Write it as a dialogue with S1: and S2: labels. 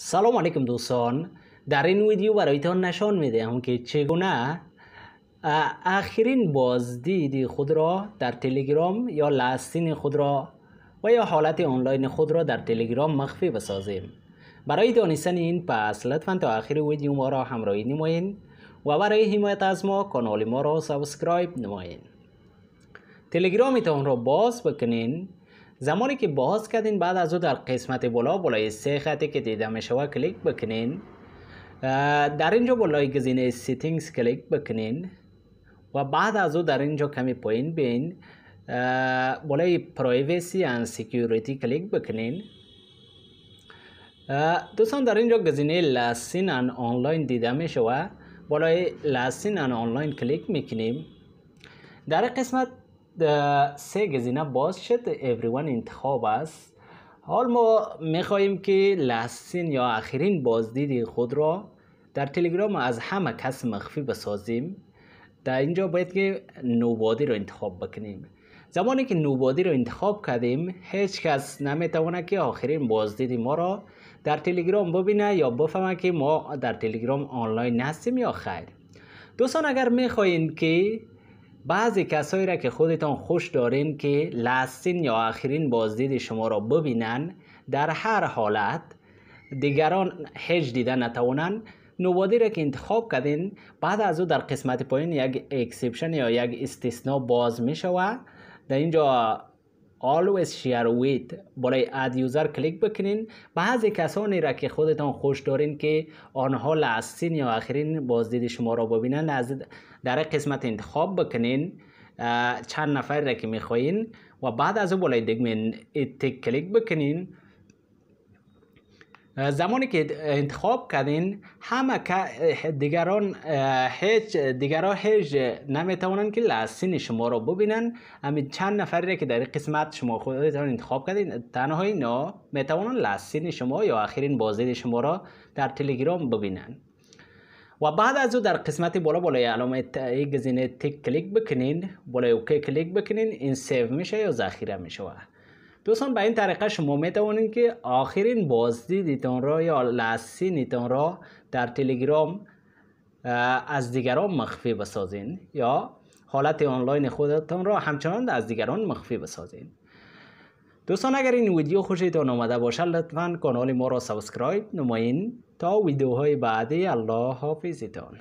S1: سلام دوستان در این ویدیو برایتان نشان میدهم که چگونه آخرین بازدید خود را در تلگرام یا لاستین خود را و یا حالت آنلاین خود را در تلگرام مخفی بسازیم برای دانستن این پس لطفا تا آخر ویدیو ما را همراهی نمایید و برای حمایت از ما کانال ما را سابسکرایب نمایید تلگرامتان را باز بکنین زمانی که باز کردین بعد از او در قسمت بالا بالای سه خطی که دیده میشوه کلیک بکنین در اینجا بالای گزینه سیتینگز کلیک بکنین و بعد از او در اینجا کمی پایین بین بالای پرایویسی ان سکیوریتی کلیک بکنین دوستان در اینجا گزینه لسین ان آنلاین دیده می شود بالای لسین ان آنلاین کلیک میکنیم در قسمت سه گزینه باز شد ایوریون انتخاب است حال ما میخواهیم که لحسین یا آخرین بازدید خود را در تلگرام از همه کس مخفی بسازیم در اینجا باید که نوبادی را انتخاب بکنیم زمانی که نوبادی را انتخاب کردیم هیچ کس نمیتونه که آخرین بازدید ما را در تلگرام ببینه یا بفهمه که ما در تلگرام آنلاین هستیم یا خیر دوستان اگر میخواین که بعضی کسایی را که خودتان خوش دارین که لاستین یا آخرین بازدید شما را ببینن در هر حالت دیگران هیچ دیده نتوانن نوبادی را که انتخاب کردین بعد از او در قسمت پایین یک اکسپشن یا یک استثناء باز می شود در اینجا always share with برای اد یوزر کلیک بکنین بعضی کسانی را که خودتان خوش دارین که آنها لستین یا آخرین بازدید شما را ببینن از در قسمت انتخاب بکنین چند نفر را که میخواین و بعد از او بالای دگمه اتک کلیک بکنین زمانی که انتخاب کردین همه دیگران هیچ دیگران هیچ نمیتوانند که لحسین شما را ببینن همین چند نفری که در قسمت شما خودتان انتخاب کردین تنها اینا میتوانند لحسین شما یا آخرین بازدید شما را در تلگرام ببینن و بعد از او در قسمت بالا بالای علامه یک گزینه تیک کلیک بکنین بالای اوکی کلیک بکنین این سیو میشه یا ذخیره میشه دوستان به این طریقه شما میتوانید که آخرین بازدیدتان را یا ایتان را در تلگرام از دیگران مخفی بسازین یا حالت آنلاین خودتان را همچنان از دیگران مخفی بسازین دوستان اگر این ویدیو خوشتان آمده باشد لطفا کانال ما را سابسکرایب نمایین تا ویدیوهای بعدی الله حافظتان